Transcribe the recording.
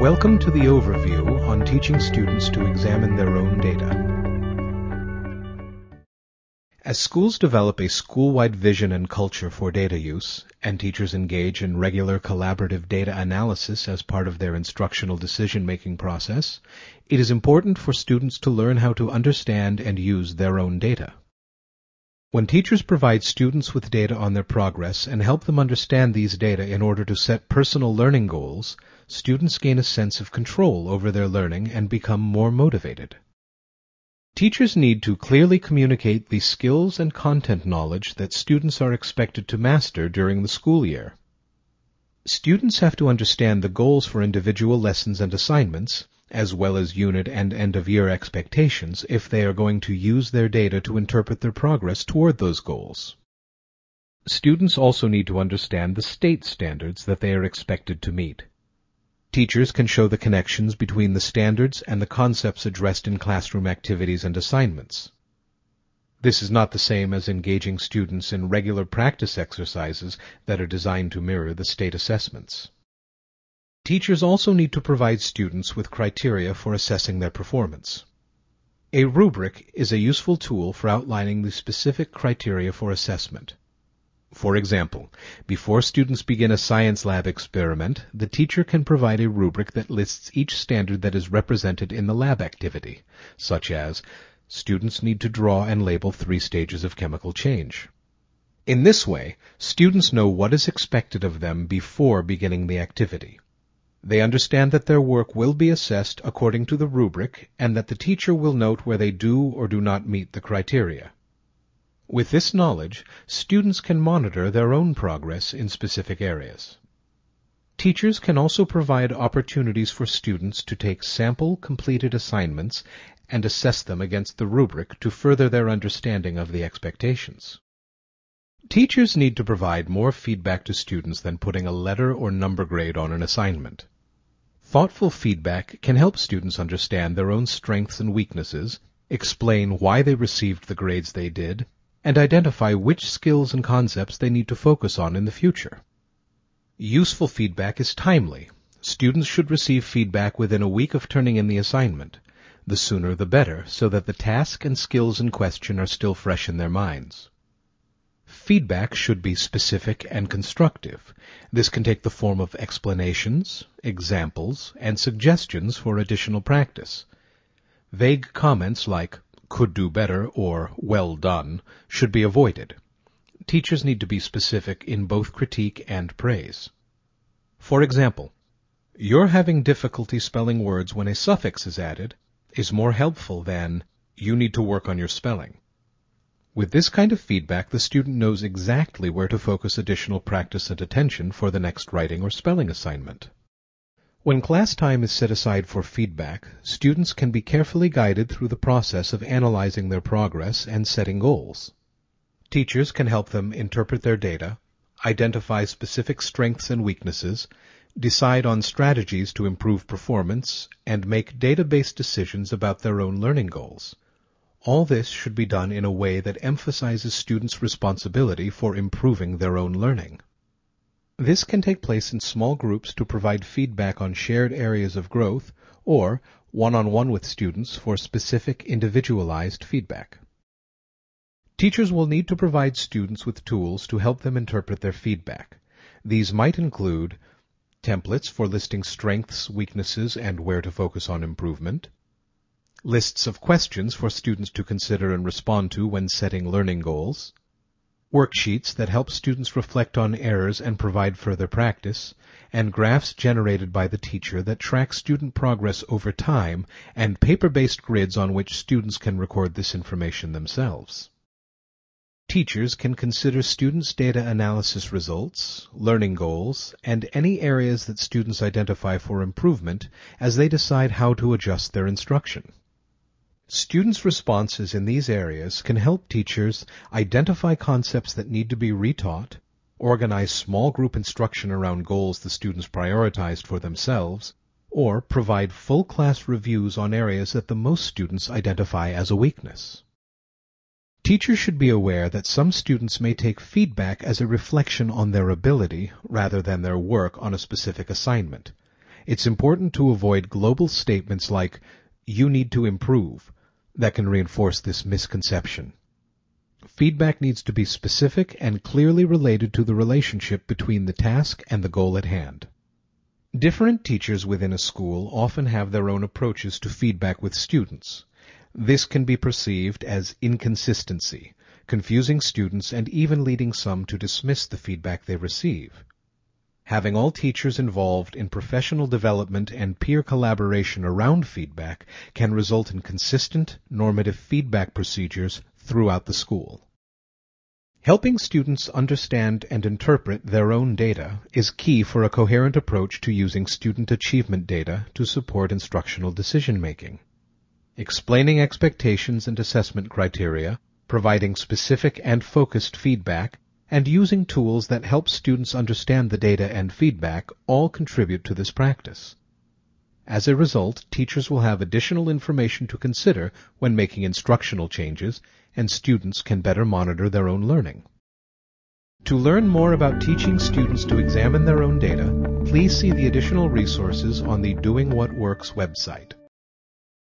Welcome to the overview on teaching students to examine their own data. As schools develop a school-wide vision and culture for data use, and teachers engage in regular collaborative data analysis as part of their instructional decision-making process, it is important for students to learn how to understand and use their own data. When teachers provide students with data on their progress and help them understand these data in order to set personal learning goals, students gain a sense of control over their learning and become more motivated. Teachers need to clearly communicate the skills and content knowledge that students are expected to master during the school year. Students have to understand the goals for individual lessons and assignments, as well as unit and end-of-year expectations if they are going to use their data to interpret their progress toward those goals. Students also need to understand the state standards that they are expected to meet. Teachers can show the connections between the standards and the concepts addressed in classroom activities and assignments. This is not the same as engaging students in regular practice exercises that are designed to mirror the state assessments. Teachers also need to provide students with criteria for assessing their performance. A rubric is a useful tool for outlining the specific criteria for assessment. For example, before students begin a science lab experiment, the teacher can provide a rubric that lists each standard that is represented in the lab activity, such as students need to draw and label three stages of chemical change. In this way, students know what is expected of them before beginning the activity. They understand that their work will be assessed according to the rubric and that the teacher will note where they do or do not meet the criteria. With this knowledge, students can monitor their own progress in specific areas. Teachers can also provide opportunities for students to take sample completed assignments and assess them against the rubric to further their understanding of the expectations. Teachers need to provide more feedback to students than putting a letter or number grade on an assignment. Thoughtful feedback can help students understand their own strengths and weaknesses, explain why they received the grades they did, and identify which skills and concepts they need to focus on in the future. Useful feedback is timely. Students should receive feedback within a week of turning in the assignment. The sooner the better, so that the task and skills in question are still fresh in their minds. Feedback should be specific and constructive. This can take the form of explanations, examples, and suggestions for additional practice. Vague comments like, could do better or well done, should be avoided. Teachers need to be specific in both critique and praise. For example, you're having difficulty spelling words when a suffix is added is more helpful than you need to work on your spelling. With this kind of feedback, the student knows exactly where to focus additional practice and attention for the next writing or spelling assignment. When class time is set aside for feedback, students can be carefully guided through the process of analyzing their progress and setting goals. Teachers can help them interpret their data, identify specific strengths and weaknesses, decide on strategies to improve performance, and make data-based decisions about their own learning goals. All this should be done in a way that emphasizes students' responsibility for improving their own learning. This can take place in small groups to provide feedback on shared areas of growth or one-on-one -on -one with students for specific individualized feedback. Teachers will need to provide students with tools to help them interpret their feedback. These might include templates for listing strengths, weaknesses, and where to focus on improvement, lists of questions for students to consider and respond to when setting learning goals, worksheets that help students reflect on errors and provide further practice, and graphs generated by the teacher that track student progress over time and paper-based grids on which students can record this information themselves. Teachers can consider students' data analysis results, learning goals, and any areas that students identify for improvement as they decide how to adjust their instruction. Students' responses in these areas can help teachers identify concepts that need to be retaught, organize small group instruction around goals the students prioritized for themselves, or provide full class reviews on areas that the most students identify as a weakness. Teachers should be aware that some students may take feedback as a reflection on their ability rather than their work on a specific assignment. It's important to avoid global statements like, you need to improve, that can reinforce this misconception. Feedback needs to be specific and clearly related to the relationship between the task and the goal at hand. Different teachers within a school often have their own approaches to feedback with students. This can be perceived as inconsistency, confusing students and even leading some to dismiss the feedback they receive having all teachers involved in professional development and peer collaboration around feedback can result in consistent, normative feedback procedures throughout the school. Helping students understand and interpret their own data is key for a coherent approach to using student achievement data to support instructional decision making. Explaining expectations and assessment criteria, providing specific and focused feedback, and using tools that help students understand the data and feedback all contribute to this practice. As a result, teachers will have additional information to consider when making instructional changes, and students can better monitor their own learning. To learn more about teaching students to examine their own data, please see the additional resources on the Doing What Works website.